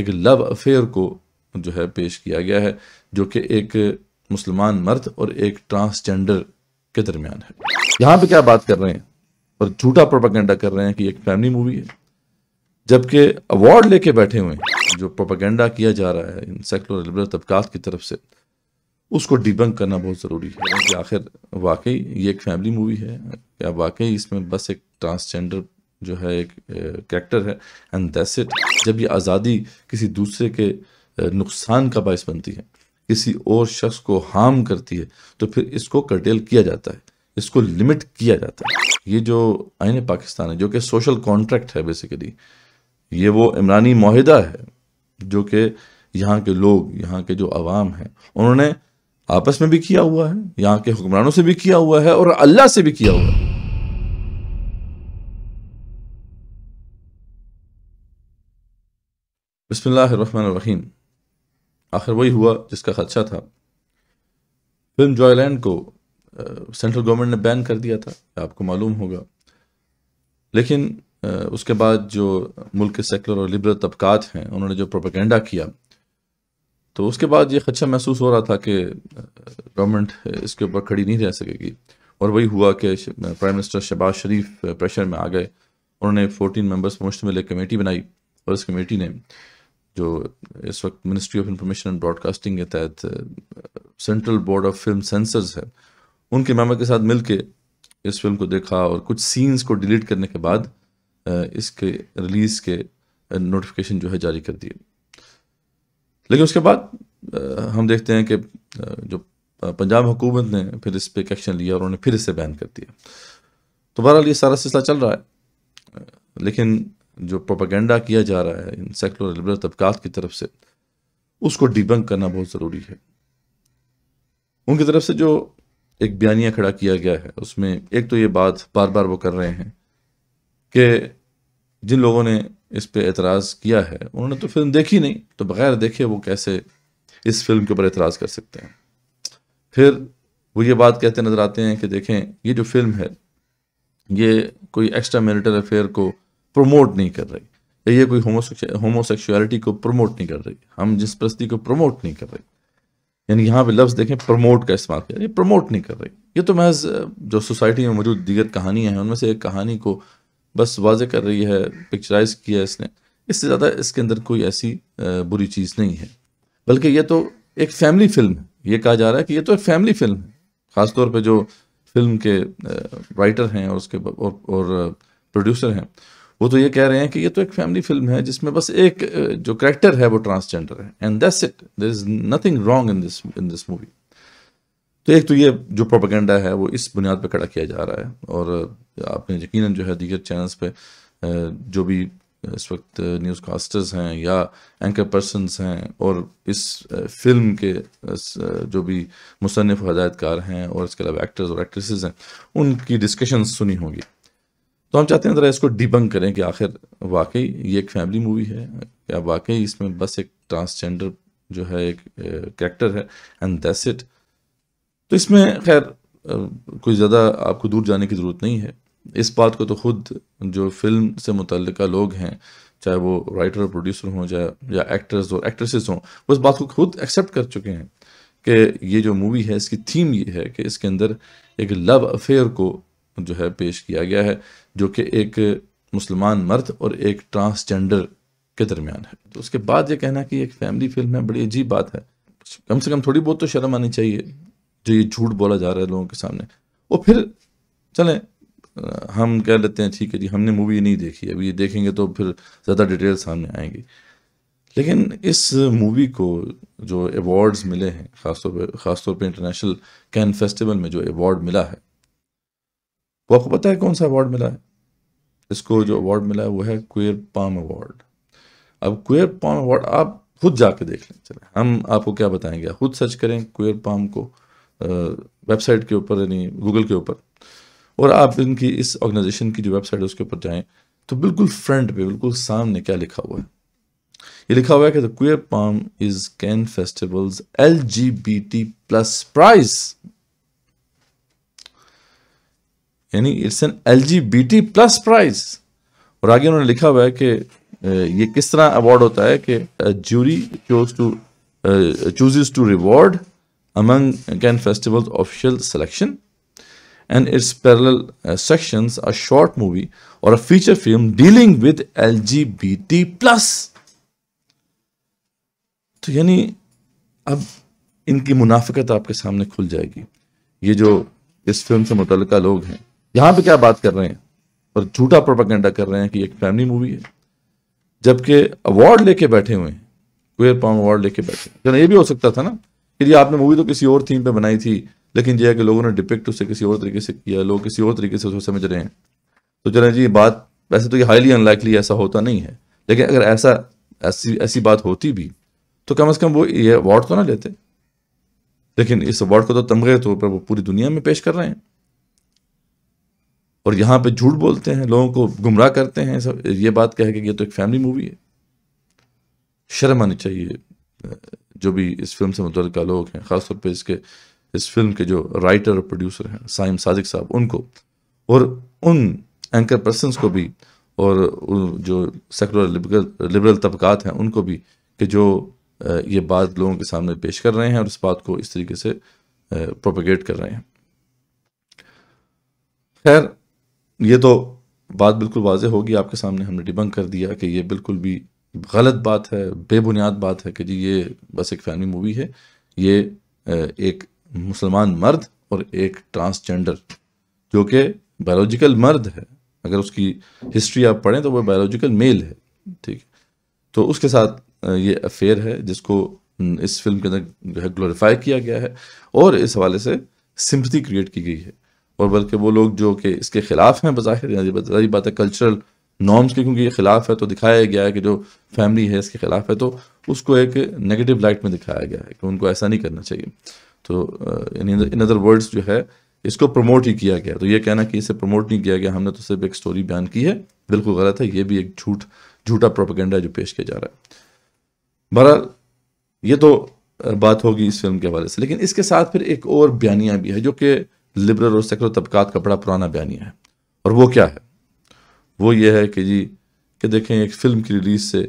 एक love affair को जो है पेश किया गया है जो कि एक मुसलमान मर्द और एक ट्रांसजेंडर के दरमियान है यहाँ पे क्या बात कर रहे हैं और झूठा प्रोपागेंडा कर रहे हैं कि एक फैमिली मूवी है जबकि अवार्ड लेके बैठे हुए जो प्रोपागेंडा किया जा रहा है इन सेकुलर लिबरल तबकात की तरफ से उसको डिबंक करना बहुत ज़रूरी है कि आखिर वाकई ये एक फैमिली मूवी है क्या वाकई इसमें बस एक ट्रांसजेंडर जो है एक कैरेक्टर है एंड दैट्स इट जब ये आज़ादी किसी दूसरे के नुकसान का बायस बनती है किसी और शख्स को हार्म करती है तो फिर इसको कर्टेल किया जाता है इसको लिमिट किया जाता है ये जो आइन पाकिस्तान है जो कि सोशल कॉन्ट्रैक्ट है बेसिकली ये वो इमरानी माहिदा है जो कि यहाँ के लोग यहाँ के जो आवाम हैं उन्होंने आपस में भी किया हुआ है यहाँ के हुक्मरानों से भी किया हुआ है और अल्लाह से भी किया हुआ है बसमीम आखिर वही हुआ जिसका खदशा था फिल्म जॉयलैंड को सेंट्रल गवर्नमेंट ने बैन कर दिया था आपको मालूम होगा लेकिन आ, उसके बाद जो मुल्क के सेकुलर और लिबरल तबकात हैं उन्होंने जो प्रोपागेंडा किया तो उसके बाद ये खदशा महसूस हो रहा था कि गवर्नमेंट इसके ऊपर खड़ी नहीं रह सकेगी और वही हुआ कि prime minister Shehbaz Sharif pressure में आ गए उन्होंने 14 मेंबर्स मुश्तमिल एक कमेटी बनाई और इस कमेटी ने जो इस वक्त ministry of information and broadcasting के तहत central board of film censors है उनके मेम्बर के साथ मिल के इस फिल्म को देखा और कुछ सीन्स को डिलीट करने के बाद uh, इसके रिलीज़ के नोटिफिकेशन uh, जो है जारी कर दिए लेकिन उसके बाद uh, हम देखते हैं कि जो पंजाब हुकूमत ने फिर इस पर एक एक्शन लिया और उन्होंने फिर इसे बैन कर दिया तो बहरहाल ये सारा सिलसिला चल रहा है लेकिन जो प्रोपागेंडा किया जा रहा है इन सेकुलर लिबरल तबकात की तरफ से उसको डिबंक करना बहुत ज़रूरी है उनकी तरफ से जो एक बयानिया खड़ा किया गया है उसमें एक तो ये बात बार बार वो कर रहे हैं कि जिन लोगों ने इस पर एतराज़ किया है उन्होंने तो फिल्म देखी नहीं तो बग़ैर देखे वो कैसे इस फिल्म के ऊपर एतराज़ कर सकते हैं फिर वो ये बात कहते नज़र आते हैं कि देखें ये जो फिल्म है ये कोई एक्स्ट्रा मैरिटल अफेयर को प्रमोट नहीं कर रही ये कोई होमोसेक्सुअलिटी को प्रमोट नहीं कर रही हम जिस प्रस्ती को प्रमोट नहीं कर रही यानी यहाँ पे लफ्ज़ देखें प्रमोट का इस्तेमाल किया ये प्रमोट नहीं कर रही ये तो महज जो सोसाइटी में मौजूद दीगर कहानियाँ हैं उनमें से एक कहानी को बस वाजे कर रही है पिक्चराइज किया है इसने इससे ज़्यादा इसके अंदर कोई ऐसी बुरी चीज़ नहीं है बल्कि ये तो एक फैमिली फिल्म है ये कहा जा रहा है कि ये तो एक फैमिली फिल्म है ख़ासतौर पर जो फिल्म के राइटर हैं और उसके और, और प्रोड्यूसर हैं वो तो ये कह रहे हैं कि ये तो एक फैमिली फिल्म है जिसमें बस एक जो करेक्टर है वो ट्रांसजेंडर है and that's it there is nothing wrong in this in this movie तो एक तो ये जो प्रोपागेंडा है वो इस बुनियाद पर खड़ा किया जा रहा है और आपने यकीन जो है दीगर चैनल्स पर जो भी इस वक्त न्यूज़ कास्टर्स हैं या एंकर पर्सनस हैं और इस फिल्म के जो भी मुसनफ़ हदायतकार हैं और इसके अलावा एक्टर्स और एक्ट्रेसेस हैं उनकी डिस्कशन सुनी होंगी तो हम चाहते हैं ज़रा इसको डिबंग करें कि आखिर वाकई ये एक फैमिली मूवी है या वाकई इसमें बस एक ट्रांसजेंडर जो है एक कैरेक्टर है एंड दैट्स इट तो इसमें खैर कोई ज़्यादा आपको दूर जाने की ज़रूरत नहीं है इस बात को तो खुद जो फिल्म से मुतल लोग हैं चाहे वो राइटर और प्रोड्यूसर हों चाहे या एक्टर्स और एक्ट्रेसेस हों वो इस बात को खुद एक्सेप्ट कर चुके हैं कि ये जो मूवी है इसकी थीम ये है कि इसके अंदर एक लव अफेयर को जो है पेश किया गया है जो कि एक मुसलमान मर्द और एक ट्रांसजेंडर के दरमियान है तो उसके बाद ये कहना कि एक फैमिली फिल्म है बड़ी अजीब बात है कम से कम थोड़ी बहुत तो शर्म आनी चाहिए जो ये झूठ बोला जा रहा है लोगों के सामने और फिर चलें हम कह लेते हैं ठीक है जी हमने मूवी नहीं देखी अभी ये देखेंगे तो फिर ज़्यादा डिटेल सामने आएंगी लेकिन इस मूवी को जो अवार्ड्स मिले हैं खासतौर पर खासतौर पर इंटरनेशनल कैन फेस्टिवल में जो अवार्ड मिला है वो आपको पता है कौन सा अवार्ड मिला है इसको जो अवार्ड मिला है वो है क्वेर पाम अवार्ड अब क्वेर पाम अवार्ड आप खुद जाके देख लें चले हम आपको क्या बताएंगे खुद सर्च करें क्वेर पाम को वेबसाइट के ऊपर यानी गूगल के ऊपर और आप इनकी इस ऑर्गेनाइजेशन की जो वेबसाइट है उसके ऊपर जाएं तो बिल्कुल फ्रंट पे बिल्कुल सामने क्या लिखा हुआ है ये लिखा हुआ है कि the queer palm is Cannes festival's L G B T plus prize यानी it's an L plus prize और आगे उन्होंने लिखा हुआ है कि ये किस तरह अवार्ड होता है कि jury chose to chooses to reward among Cannes festival official selection and its parallel section a short movie और a feature film dealing with L G B T plus तो यानी अब इनकी मुनाफिकत आपके सामने खुल जाएगी ये जो इस फिल्म से मुतलका लोग हैं यहां पे क्या बात कर रहे हैं और झूठा प्रोपागेंडा कर रहे हैं कि एक फैमिली मूवी है जबकि अवार्ड लेके बैठे हुए हैं क्वेर पाउंड अवार्ड लेके बैठे ये भी हो सकता था ना कि आपने मूवी तो किसी और थीम पे बनाई थी लेकिन यह है कि लोगों ने डिपेक्ट उसे किसी और तरीके से किया लोग किसी और तरीके से उसे समझ रहे हैं तो चले जी बात वैसे तो ये हाईली अनलाइकली ऐसा होता नहीं है लेकिन अगर ऐसा ऐसी ऐसी बात होती भी तो कम अज़ कम वो ये अवार्ड तो ना लेते लेकिन इस अवार्ड को तो तमगे तौर पर वो पूरी दुनिया में पेश कर रहे हैं और यहाँ पे झूठ बोलते हैं लोगों को गुमराह करते हैं सब ये बात कह के ये तो एक फैमिली मूवी है शर्म आनी चाहिए जो भी इस फिल्म से मुतल लोग हैं ख़ासतौर पर इसके इस फिल्म के जो राइटर और प्रोड्यूसर हैं साइम साजिक साहब उनको और उन एंकर पर्सन को भी और जो सेकुलर लिबरल लिबरल तबकात हैं उनको भी कि जो ये बात लोगों के सामने पेश कर रहे हैं और इस बात को इस तरीके से प्रोपोगेट कर रहे हैं खैर ये तो बात बिल्कुल वाजह होगी आपके सामने हमने डिबंग कर दिया कि ये बिल्कुल भी गलत बात है बेबुनियाद बात है कि जी ये बस एक फैमिली मूवी है ये एक मुसलमान मर्द और एक ट्रांसजेंडर जो कि बायोलॉजिकल मर्द है अगर उसकी हिस्ट्री आप पढ़ें तो वो बायोलॉजिकल मेल है ठीक है तो उसके साथ ये अफेयर है जिसको इस फिल्म के अंदर जो है ग्लोरीफाई किया गया है और इस हवाले से सिम्पति क्रिएट की गई है और बल्कि वो लोग जो कि इसके ख़िलाफ़ हैं बज़ाहिर बजारी बात है कल्चरल नॉर्म्स के क्योंकि ये ख़िलाफ़ है तो दिखाया गया है कि जो फैमिली है इसके ख़िलाफ़ है तो उसको एक नेगेटिव लाइट में दिखाया गया है कि उनको ऐसा नहीं करना चाहिए तो इन अदर वर्ड्स जो है इसको प्रमोट ही किया गया तो ये कहना कि इसे प्रमोट नहीं किया गया हमने तो सिर्फ एक स्टोरी बयान की है बिल्कुल गलत है ये भी एक झूठ झूठा प्रोपेगेंडा जो पेश किया जा रहा है बहरहाल ये तो बात होगी इस फिल्म के हवाले से लेकिन इसके साथ फिर एक और बयानियाँ भी है जो कि लिबरल और सेकुलर तबकात का बड़ा पुराना बयानिया है और वो क्या है वो ये है कि जी कि देखें एक फ़िल्म की रिलीज से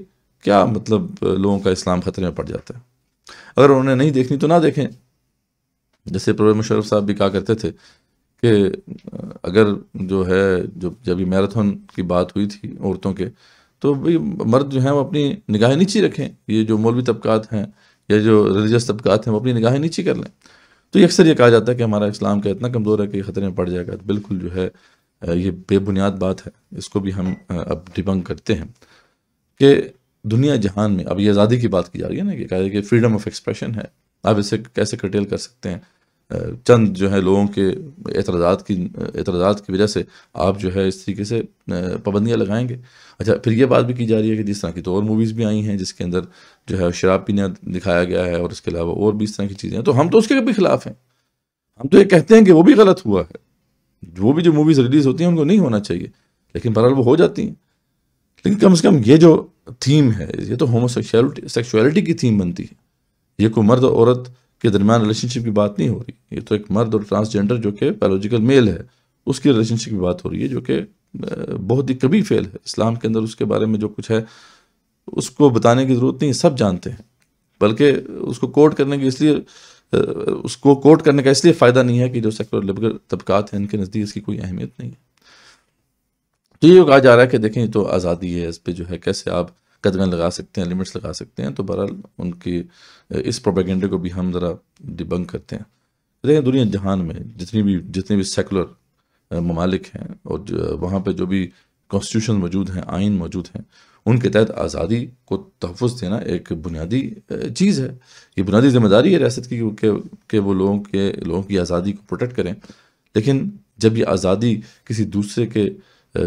क्या मतलब लोगों का इस्लाम ख़तरे में पड़ जाता है अगर उन्हें नहीं देखनी तो ना देखें जैसे प्रवे मुशरफ साहब भी कहा करते थे कि अगर जो है जो जब मैराथन की बात हुई थी औरतों के तो भाई मर्द जो हैं वो अपनी निगाहें नीची रखें ये जो मौलवी तबकात हैं या जो रिलीजस तबकात हैं वो अपनी निगाहें नीचे कर लें तो ये अक्सर ये कहा जाता है कि हमारा इस्लाम का इतना कमज़ोर है कि ख़तरे में पड़ जाएगा बिल्कुल जो है ये बेबुनियाद बात है इसको भी हम अब डिबंग करते हैं कि दुनिया जहान में अब ये आज़ादी की बात की जा रही है ना कि कहा कि फ्रीडम ऑफ एक्सप्रेशन है आप इसे कैसे कटेल कर सकते हैं चंद जो है लोगों के एतराज की एतराज की वजह से आप जो है इस तरीके से पाबंदियाँ लगाएंगे अच्छा फिर ये बात भी की जा रही है कि जिस तरह की तो और मूवीज़ भी आई हैं जिसके अंदर जो है शराब पीना दिखाया गया है और इसके अलावा और भी इस तरह की चीज़ें हैं तो हम तो उसके भी खिलाफ हैं हम तो ये कहते हैं कि वो भी गलत हुआ है वो भी जो मूवीज़ रिलीज़ होती हैं उनको नहीं होना चाहिए लेकिन बहरहाल वो हो जाती हैं लेकिन कम से कम ये जो थीम है ये तो होमोसेक्सुअलिटी सेक्सुअलिटी की थीम बनती है ये कोई मर्द औरत के दरमियान रिलेशनशिप की बात नहीं हो रही ये तो एक मर्द और ट्रांसजेंडर जो कि बायोलॉजिकल मेल है उसकी रिलेशनशिप की बात हो रही है जो कि बहुत ही कभी फेल है इस्लाम के अंदर उसके बारे में जो कुछ है उसको बताने की ज़रूरत नहीं सब जानते हैं बल्कि उसको कोट करने की इसलिए उसको कोट करने का इसलिए फ़ायदा नहीं है कि जो सेक्टर लिबरल तबकात हैं इनके नज़दीक इसकी कोई अहमियत नहीं है तो ये कहा जा रहा है कि देखें तो आज़ादी है इस पर जो है कैसे आप कदमें लगा सकते हैं लिमिट्स लगा सकते हैं तो बहरहाल उनके इस प्रोपागेंडे को भी हम ज़रा डिबंक करते हैं देखें दुनिया जहान में जितनी भी जितने भी सेकुलर ममालिक हैं और वहाँ पर जो भी कॉन्स्टिट्यूशन मौजूद हैं आइन मौजूद हैं उनके तहत आज़ादी को तहफ़ देना एक बुनियादी चीज़ है ये बुनियादी जिम्मेदारी है रियासत की कि वो लोगों के लोगों की आज़ादी को प्रोटेक्ट करें लेकिन जब ये आज़ादी किसी दूसरे के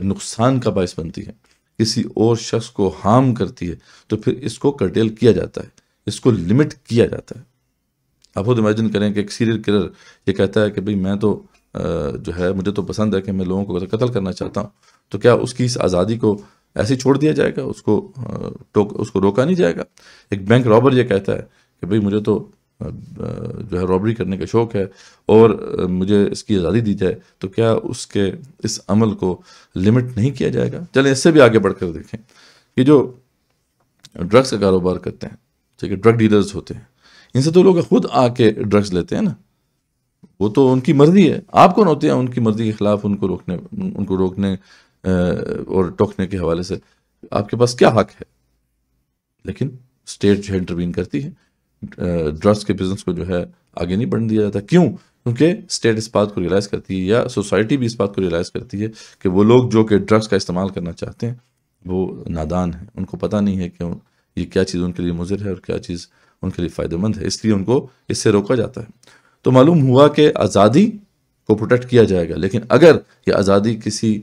नुकसान का बायस बनती है किसी और शख्स को हार्म करती है तो फिर इसको कर्टेल किया जाता है इसको लिमिट किया जाता है आप खुद इमेजिन करें कि एक सीरियल किलर ये कहता है कि भाई मैं तो जो है मुझे तो पसंद है कि मैं लोगों को कत्ल करना चाहता हूँ तो क्या उसकी इस आज़ादी को ऐसे ही छोड़ दिया जाएगा उसको टोक उसको रोका नहीं जाएगा एक बैंक रॉबर ये कहता है कि भाई मुझे तो जो है रॉबरी करने का शौक़ है और मुझे इसकी आज़ादी दी जाए तो क्या उसके इस अमल को लिमिट नहीं किया जाएगा चलें इससे भी आगे बढ़ कर देखें कि जो ड्रग्स का कारोबार करते हैं ठीक है ड्रग डीलर्स होते हैं इनसे तो लोग खुद आके ड्रग्स लेते हैं ना वो तो उनकी मर्जी है आप कौन होते हैं उनकी मर्जी के ख़िलाफ़ उनको रोकने उनको रोकने और टोकने के हवाले से आपके पास क्या हक है लेकिन स्टेट जो है इंटरवीन करती है ड्रग्स के बिजनेस को जो है आगे नहीं बढ़ने दिया जाता क्यों क्योंकि स्टेट इस बात को रियलाइज़ करती है या सोसाइटी भी इस बात को रियलाइज़ करती है कि वो लोग जो कि ड्रग्स का इस्तेमाल करना चाहते हैं वो नादान है उनको पता नहीं है कि ये क्या चीज़ उनके लिए मुजिर है और क्या चीज़ उनके लिए फ़ायदेमंद है इसलिए उनको इससे रोका जाता है तो मालूम हुआ कि आज़ादी को प्रोटेक्ट किया जाएगा लेकिन अगर ये आज़ादी किसी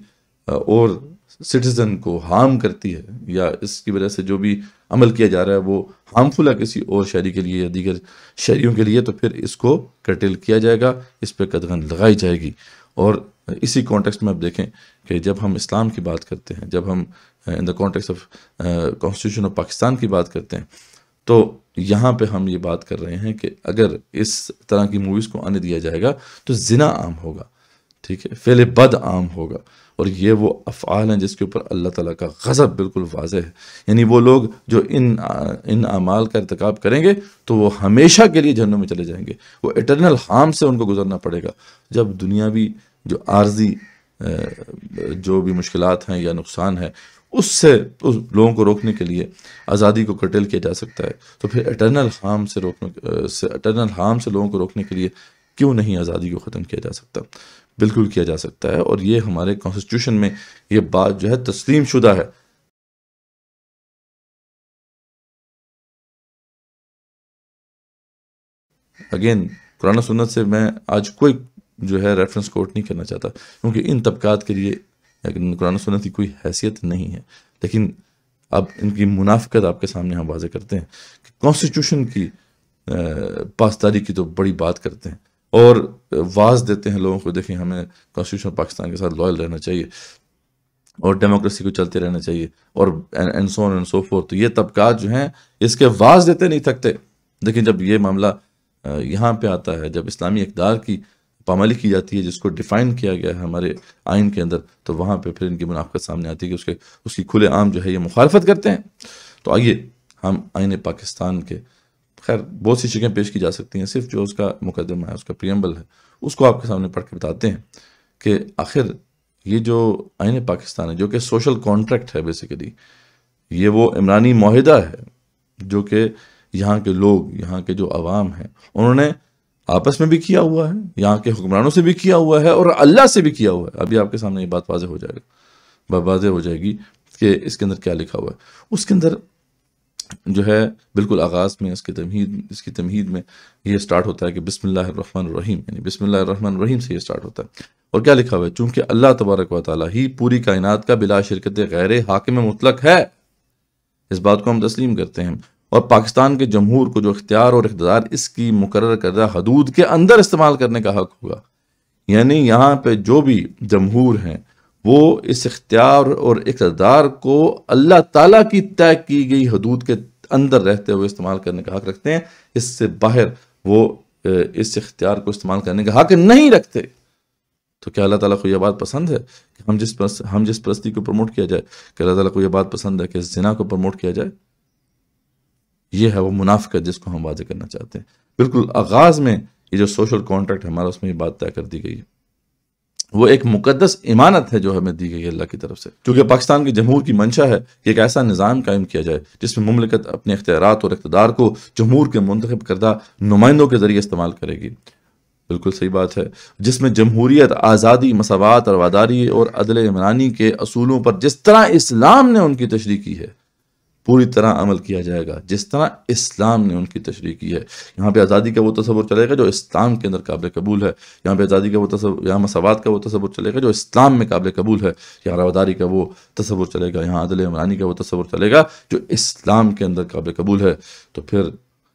और सिटीज़न को हार्म करती है या इसकी वजह से जो भी अमल किया जा रहा है वो हार्मफुल है किसी और शहरी के लिए या दीगर शहरीों के लिए तो फिर इसको कटेल किया जाएगा इस पर कदगन लगाई जाएगी और इसी कॉन्टेक्स्ट में आप देखें कि जब हम इस्लाम की बात करते हैं जब हम in the context of constitution of Pakistan की बात करते हैं तो यहाँ पे हम ये बात कर रहे हैं कि अगर इस तरह की मूवीज़ को आने दिया जाएगा तो ज़िना आम होगा ठीक है फेल बद आम होगा और ये वो अफ़ाल हैं जिसके ऊपर अल्लाह ताला का गज़ब बिल्कुल वाज है यानी वो लोग जो इन इन अमाल का इरतकब करेंगे तो वो हमेशा के लिए जन्नों में चले जाएंगे वो इटरनल हार्म से उनको गुजरना पड़ेगा जब दुनियावी जो आर्जी जो भी मुश्किल हैं या नुकसान है उससे उस लोगों को रोकने के लिए आज़ादी को कटेल किया जा सकता है तो फिर अटर्नल हार्म से रोकने से अटर्नल हार्म से लोगों को रोकने के लिए क्यों नहीं आज़ादी को ख़त्म किया जा सकता बिल्कुल किया जा सकता है और ये हमारे कॉन्स्टिट्यूशन में ये बात जो है तस्लीम शुदा है अगेन कुराना सुन्नत से मैं आज कोई जो है रेफरेंस कोट नहीं करना चाहता क्योंकि इन तबकात के लिए कुराना सुन्नत की कोई हैसियत नहीं है लेकिन अब इनकी मुनाफ्त आपके सामने हम वाजे करते हैं कि कॉन्स्टिट्यूशन की पासदारी की तो बड़ी बात करते हैं और वाज देते हैं लोगों को देखिए हमें कॉन्स्टिट्यूशन पाकिस्तान के साथ लॉयल रहना चाहिए और डेमोक्रेसी को चलते रहना चाहिए और एनसोन सो सो फोर तो ये तबका जो हैं इसके वाज देते नहीं थकते लेकिन जब ये मामला यहाँ पे आता है जब इस्लामी इकदार की पामाली की जाती है जिसको डिफाइन किया गया है हमारे आइन के अंदर तो वहाँ पर फिर इनकी मुनाफत सामने आती है कि उसके उसकी खुले आम जो है ये मुखालफत करते हैं तो आइए हम आइन पाकिस्तान के खैर बहुत सी चीज़ें पेश की जा सकती हैं सिर्फ जो उसका मुकदमा है उसका प्रियम्बल है उसको आपके सामने पढ़ के बताते हैं कि आखिर ये जो आइन पाकिस्तान है जो कि सोशल कॉन्ट्रैक्ट है बेसिकली ये वो इमरानी माहिदा है जो कि यहाँ के लोग यहाँ के जो आवाम हैं उन्होंने आपस में भी किया हुआ है यहाँ के हुक्मरानों से भी किया हुआ है और अल्लाह से भी किया हुआ है अभी आपके सामने ये बात वाजह हो जाएगा वाजह हो जाएगी कि इसके अंदर क्या लिखा हुआ है उसके अंदर जो है बिल्कुल आगाज़ में इसके तमहीद इसकी तमहीद में ये स्टार्ट होता है कि बिसमीम यानी बिसमीम से ये स्टार्ट होता है और क्या लिखा हुआ है चूंकि अल्लाह तबारक व ताली ही पूरी कायनात का बिला शिरकत गैर हाकिम मुतलक है इस बात को हम तस्लीम करते हैं और पाकिस्तान के जमहूर को जो इख्तियार और इकदार इसकी मुकर करदा हदूद के अंदर इस्तेमाल करने का हक होगा यानी यहाँ पर जो भी जमहूर हैं वो इस इख्तियार और इकतदार को अल्लाह ताला की तय की गई हदूद के अंदर रहते हुए इस्तेमाल करने का हक रखते हैं इससे बाहर वो इस इख्तियार को इस्तेमाल करने का हक नहीं रखते तो क्या अल्लाह ताला को यह बात पसंद है कि हम जिस हम जिस परस्ती को प्रमोट किया जाए क्या अल्लाह ताला को यह बात पसंद है कि जिना को प्रमोट किया जाए यह है वो मुनाफिकत जिसको हम वाजे करना चाहते हैं बिल्कुल आगाज़ में ये जो सोशल कॉन्ट्रैक्ट हमारा उसमें ये बात तय कर दी गई है वो एक मुकदस इमानत है जो हमें दी गई अल्लाह की तरफ से क्योंकि पाकिस्तान की जमहूर की मंशा है कि एक ऐसा निज़ाम कायम किया जाए जिसमें ममलिकत अपने अख्तियार और इकतदार को जमहूर के मंतखब करदा नुमाइंदों के ज़रिए इस्तेमाल करेगी बिल्कुल सही बात है जिसमें जमहूरीत आज़ादी मसावत और वादारी और अदल इमरानी के असूलों पर जिस तरह इस्लाम ने उनकी तशरी की है पूरी तरह अमल किया जाएगा जिस तरह इस्लाम ने उनकी तशरी की है यहाँ पे आज़ादी का वो तस्वुर चलेगा जो इस्लाम के अंदर काबिल कबूल है यहाँ पे आज़ादी का वो तस्वुर यहाँ मसावत का वो तस्वुर चलेगा जो इस्लाम में काबिल कबूल है यहाँ रवादारी का वो तस्वुर चलेगा यहाँ आदल इमरानी का वो तस्वुर चलेगा जो इस्लाम के अंदर काबिल कबूल है तो फिर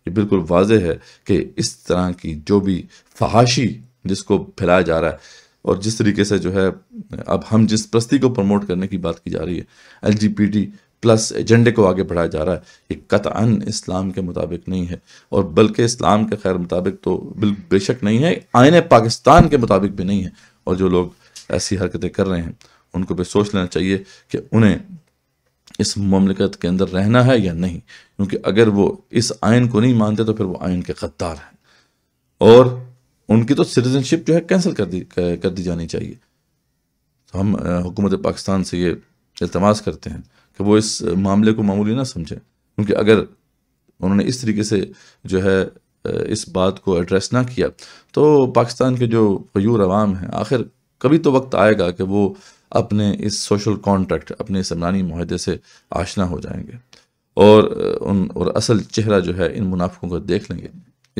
ये बिल्कुल वाज है कि इस तरह की जो भी फहाशी जिसको फैलाया जा रहा है और जिस तरीके से जो है अब हम जिस प्रस्ती को प्रमोट करने की बात की जा रही है L G B T plus एजेंडे को आगे बढ़ाया जा रहा है ये कतान इस्लाम के मुताबिक नहीं है और बल्कि इस्लाम के खैर मुताबिक तो बिल बेशक नहीं है आयन पाकिस्तान के मुताबिक भी नहीं है और जो लोग ऐसी हरकतें कर रहे हैं उनको भी सोच लेना चाहिए कि उन्हें इस ममलिकत के अंदर रहना है या नहीं क्योंकि अगर वो इस आयन को नहीं मानते तो फिर वो आयन के गद्दार हैं और उनकी तो सिटीजनशिप जो है कैंसिल कर दी कर दी जानी चाहिए तो हम हुकूमत पाकिस्तान से ये इल्तमास करते हैं तो वो इस मामले को मामूली ना समझें क्योंकि अगर उन्होंने इस तरीके से जो है इस बात को एड्रेस ना किया तो पाकिस्तान के जो फयूर अवाम हैं आखिर कभी तो वक्त आएगा कि वो अपने इस सोशल कॉन्ट्रैक्ट अपने इस माहे माहदे से आशना हो जाएंगे और उन और असल चेहरा जो है इन मुनाफों को देख लेंगे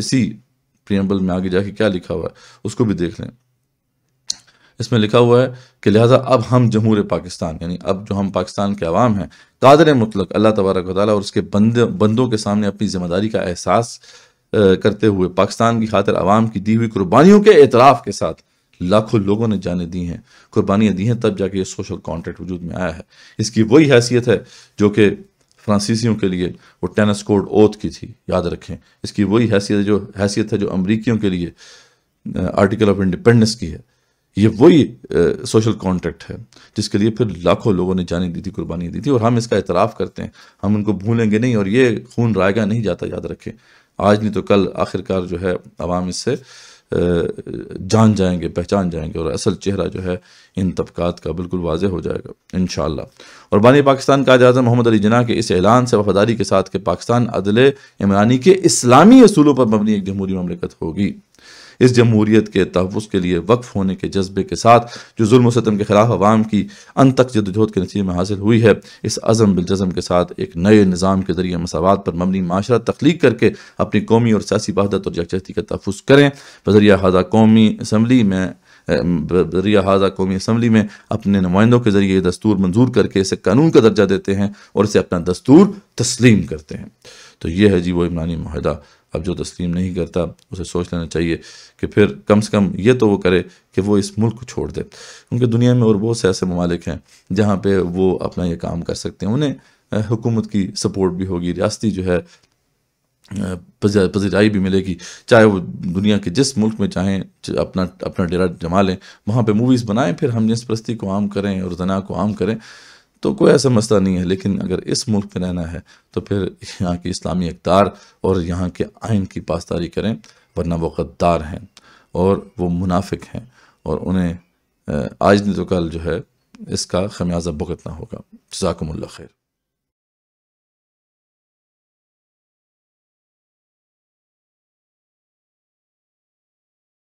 इसी प्रियम्बल में आगे जाके क्या लिखा हुआ है उसको भी देख लें इसमें लिखा हुआ है कि लिहाजा अब हम जमहूर पाकिस्तान यानी अब जो हम पाकिस्तान के अवाम हैं कादर मुतलक अल्लाह तबारक वाली और उसके बंद बंदों के सामने अपनी जिम्मेदारी का एहसास करते हुए पाकिस्तान की खातर अवाम की दी हुई कुर्बानियों के एतराफ़ के साथ लाखों लोगों ने जाने दी हैं कुर्बानियाँ दी हैं तब जाके ये सोशल कॉन्ट्रैक्ट वजूद में आया है इसकी वही हैसियत है जो कि फ्रांसीसियों के लिए वो टेनिस कोर्ट ओथ की थी याद रखें इसकी वही हैसियत जो हैसियत है जो अमरीकियों के लिए आर्टिकल ऑफ इंडिपेंडेंस की है ये वही सोशल कॉन्ट्रैक्ट है जिसके लिए फिर लाखों लोगों ने जाने दी थी कुर्बानी दी थी और हम इसका एतराफ़ करते हैं हम उनको भूलेंगे नहीं और ये खून रायगा नहीं जाता याद रखें आज नहीं तो कल आखिरकार जो है आवाम इससे जान जाएंगे पहचान जाएंगे और असल चेहरा जो है इन तबक़ात का बिल्कुल वाजह हो जाएगा इन और बानी पाकिस्तान का अजाज़ मोहम्मद अली जना के इस ऐलान से वफादारी के साथ कि पाकिस्तान अदल इमरानी के इस्लामी असूलों पर मबनी एक जमहूरी ममलिकत होगी इस जमहूरीत के तहफ़ के लिए वक्फ होने के जज्बे के साथ जो जुल्म सतम के ख़िलाफ़ आवाम की अन तक जदोजहद के नतीजे में हासिल हुई है इस अज़म बिलजम के साथ एक नए निज़ाम के ज़रिए मसावत पर मबनी माशरा तख्लीक करके अपनी कौमी और सियासी वहादत और यकजहती का तहफ़ करें बजरिया हादा कौमी इसम्बली में बरिया हाजा कौमी असम्बली में अपने नुमाइंदों के ज़रिए दस्तूर मंजूर करके इसे कानून का दर्जा देते हैं और इसे अपना दस्तूर तस्लीम करते हैं तो यह है जी वो इमरानी माहिदा अब जो तस्लीम नहीं करता उसे सोच लेना चाहिए कि फिर कम से कम ये तो वो करे कि वो इस मुल्क को छोड़ दे क्योंकि दुनिया में और बहुत से ऐसे ममालिक हैं जहाँ पर वो अपना ये काम कर सकते हैं उन्हें हुकूमत की सपोर्ट भी होगी रियाती जो है पजीराई भी मिलेगी चाहे वो दुनिया के जिस मुल्क में चाहें अपना अपना डेरा जमा लें वहाँ पर मूवीज़ बनाएं फिर हम जिस परस्ती को आम करें और जना को आम करें तो कोई ऐसा मसला नहीं है लेकिन अगर इस मुल्क में रहना है तो फिर यहाँ की इस्लामी अकदार और यहाँ के आइन की पासदारी करें वरना वो गद्दार हैं और वो मुनाफिक हैं और उन्हें आज नहीं तो कल जो है इसका खमियाजा भुगतना होगा जजाकमल खैर